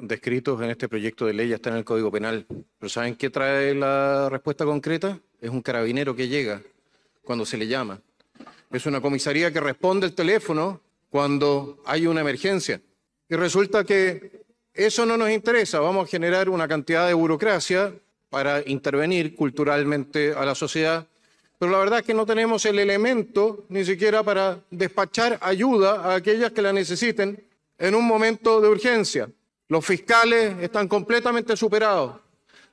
descritos en este proyecto de ley ya está en el Código Penal. Pero ¿saben qué trae la respuesta concreta? Es un carabinero que llega cuando se le llama. Es una comisaría que responde el teléfono cuando hay una emergencia. Y resulta que eso no nos interesa. Vamos a generar una cantidad de burocracia para intervenir culturalmente a la sociedad. Pero la verdad es que no tenemos el elemento ni siquiera para despachar ayuda a aquellas que la necesiten en un momento de urgencia. Los fiscales están completamente superados.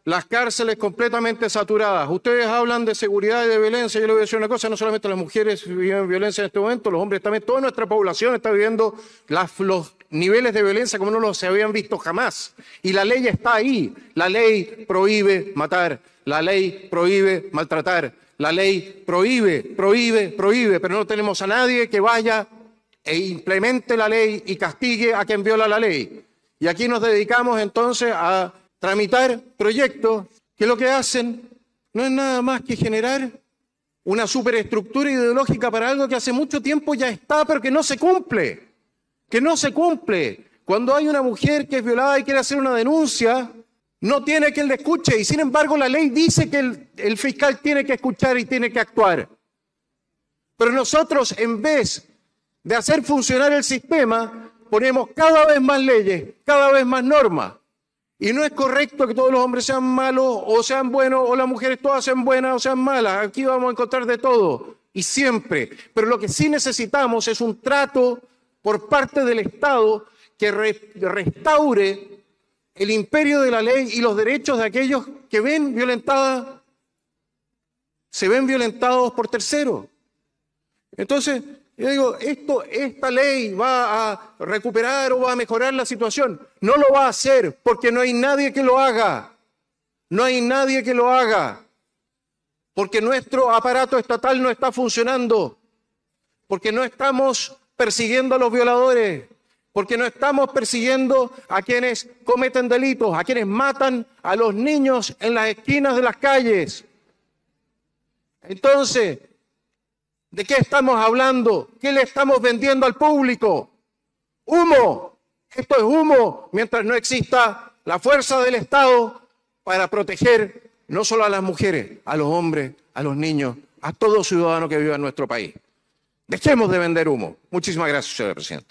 Las cárceles completamente saturadas. Ustedes hablan de seguridad y de violencia. Yo les voy a decir una cosa, no solamente las mujeres viven violencia en este momento, los hombres también. Toda nuestra población está viviendo los niveles de violencia como no los habían visto jamás. Y la ley está ahí. La ley prohíbe matar. La ley prohíbe maltratar. La ley prohíbe, prohíbe, prohíbe. Pero no tenemos a nadie que vaya e implemente la ley y castigue a quien viola la ley. Y aquí nos dedicamos entonces a tramitar proyectos que lo que hacen no es nada más que generar una superestructura ideológica para algo que hace mucho tiempo ya está, pero que no se cumple, que no se cumple. Cuando hay una mujer que es violada y quiere hacer una denuncia, no tiene quien le escuche y sin embargo la ley dice que el, el fiscal tiene que escuchar y tiene que actuar. Pero nosotros en vez de hacer funcionar el sistema, ponemos cada vez más leyes, cada vez más normas. Y no es correcto que todos los hombres sean malos o sean buenos o las mujeres todas sean buenas o sean malas. Aquí vamos a encontrar de todo y siempre. Pero lo que sí necesitamos es un trato por parte del Estado que restaure el imperio de la ley y los derechos de aquellos que ven violentadas, se ven violentados por terceros. Entonces, yo digo, esto, esta ley va a recuperar o va a mejorar la situación. No lo va a hacer porque no hay nadie que lo haga. No hay nadie que lo haga. Porque nuestro aparato estatal no está funcionando. Porque no estamos persiguiendo a los violadores. Porque no estamos persiguiendo a quienes cometen delitos, a quienes matan a los niños en las esquinas de las calles. Entonces, ¿De qué estamos hablando? ¿Qué le estamos vendiendo al público? Humo. Esto es humo mientras no exista la fuerza del Estado para proteger no solo a las mujeres, a los hombres, a los niños, a todo ciudadano que viva en nuestro país. Dejemos de vender humo. Muchísimas gracias, señor presidente.